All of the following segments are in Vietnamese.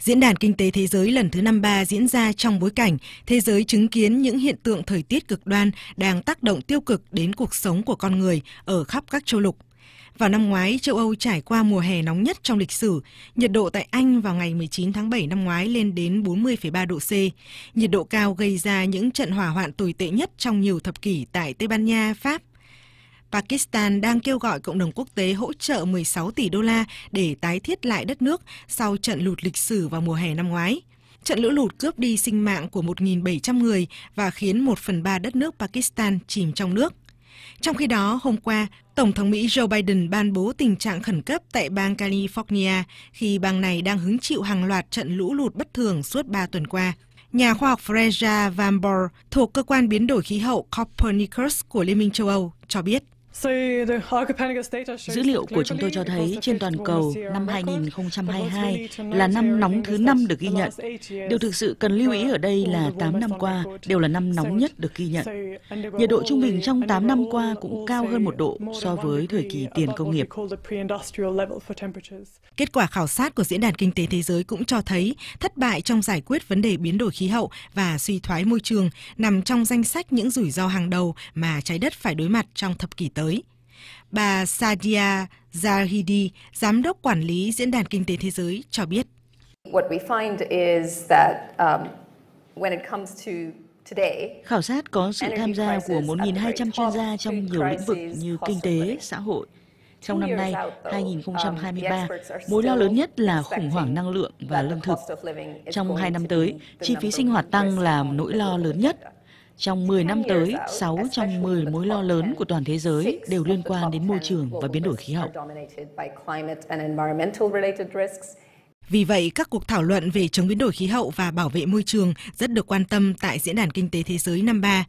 Diễn đàn Kinh tế Thế giới lần thứ 53 diễn ra trong bối cảnh thế giới chứng kiến những hiện tượng thời tiết cực đoan đang tác động tiêu cực đến cuộc sống của con người ở khắp các châu lục. Vào năm ngoái, châu Âu trải qua mùa hè nóng nhất trong lịch sử. Nhiệt độ tại Anh vào ngày 19 tháng 7 năm ngoái lên đến 40,3 độ C. Nhiệt độ cao gây ra những trận hỏa hoạn tồi tệ nhất trong nhiều thập kỷ tại Tây Ban Nha, Pháp Pakistan đang kêu gọi cộng đồng quốc tế hỗ trợ 16 tỷ đô la để tái thiết lại đất nước sau trận lụt lịch sử vào mùa hè năm ngoái. Trận lũ lụt cướp đi sinh mạng của 1.700 người và khiến 1 phần 3 đất nước Pakistan chìm trong nước. Trong khi đó, hôm qua, Tổng thống Mỹ Joe Biden ban bố tình trạng khẩn cấp tại bang California khi bang này đang hứng chịu hàng loạt trận lũ lụt bất thường suốt 3 tuần qua. Nhà khoa học Freja Van Bor thuộc cơ quan biến đổi khí hậu Copernicus của Liên minh châu Âu cho biết. Dữ liệu của chúng tôi cho thấy trên toàn cầu năm 2022 là năm nóng thứ năm được ghi nhận. Điều thực sự cần lưu ý ở đây là 8 năm qua đều là năm nóng nhất được ghi nhận. Nhiệt độ trung bình trong 8 năm qua cũng cao hơn một độ so với thời kỳ tiền công nghiệp. Kết quả khảo sát của Diễn đàn Kinh tế Thế giới cũng cho thấy thất bại trong giải quyết vấn đề biến đổi khí hậu và suy thoái môi trường nằm trong danh sách những rủi ro hàng đầu mà trái đất phải đối mặt trong thập kỷ tới giới. Bà Sadia Zahidi, giám đốc quản lý Diễn đàn Kinh tế Thế giới, cho biết. Um, Khảo sát có sự tham gia của 1.200 chuyên gia trong nhiều lĩnh vực như kinh tế, xã hội. Trong năm nay, 2023, um, mối lo lớn nhất là khủng hoảng năng lượng và lương thực. Trong hai năm tới, chi phí sinh hoạt tăng là nỗi lo lớn nhất trong 10 năm tới, 6 trong 10 mối lo lớn của toàn thế giới đều liên quan đến môi trường và biến đổi khí hậu. Vì vậy, các cuộc thảo luận về chống biến đổi khí hậu và bảo vệ môi trường rất được quan tâm tại Diễn đàn Kinh tế Thế giới năm 3.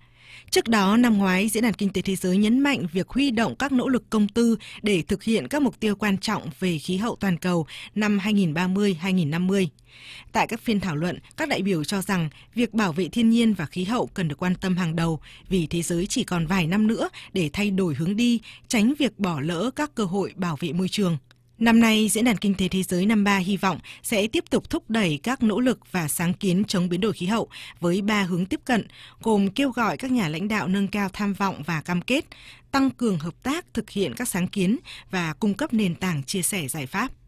Trước đó, năm ngoái, Diễn đàn Kinh tế Thế giới nhấn mạnh việc huy động các nỗ lực công tư để thực hiện các mục tiêu quan trọng về khí hậu toàn cầu năm 2030-2050. Tại các phiên thảo luận, các đại biểu cho rằng việc bảo vệ thiên nhiên và khí hậu cần được quan tâm hàng đầu vì thế giới chỉ còn vài năm nữa để thay đổi hướng đi, tránh việc bỏ lỡ các cơ hội bảo vệ môi trường. Năm nay, Diễn đàn Kinh tế Thế giới năm 3 hy vọng sẽ tiếp tục thúc đẩy các nỗ lực và sáng kiến chống biến đổi khí hậu với ba hướng tiếp cận, gồm kêu gọi các nhà lãnh đạo nâng cao tham vọng và cam kết, tăng cường hợp tác thực hiện các sáng kiến và cung cấp nền tảng chia sẻ giải pháp.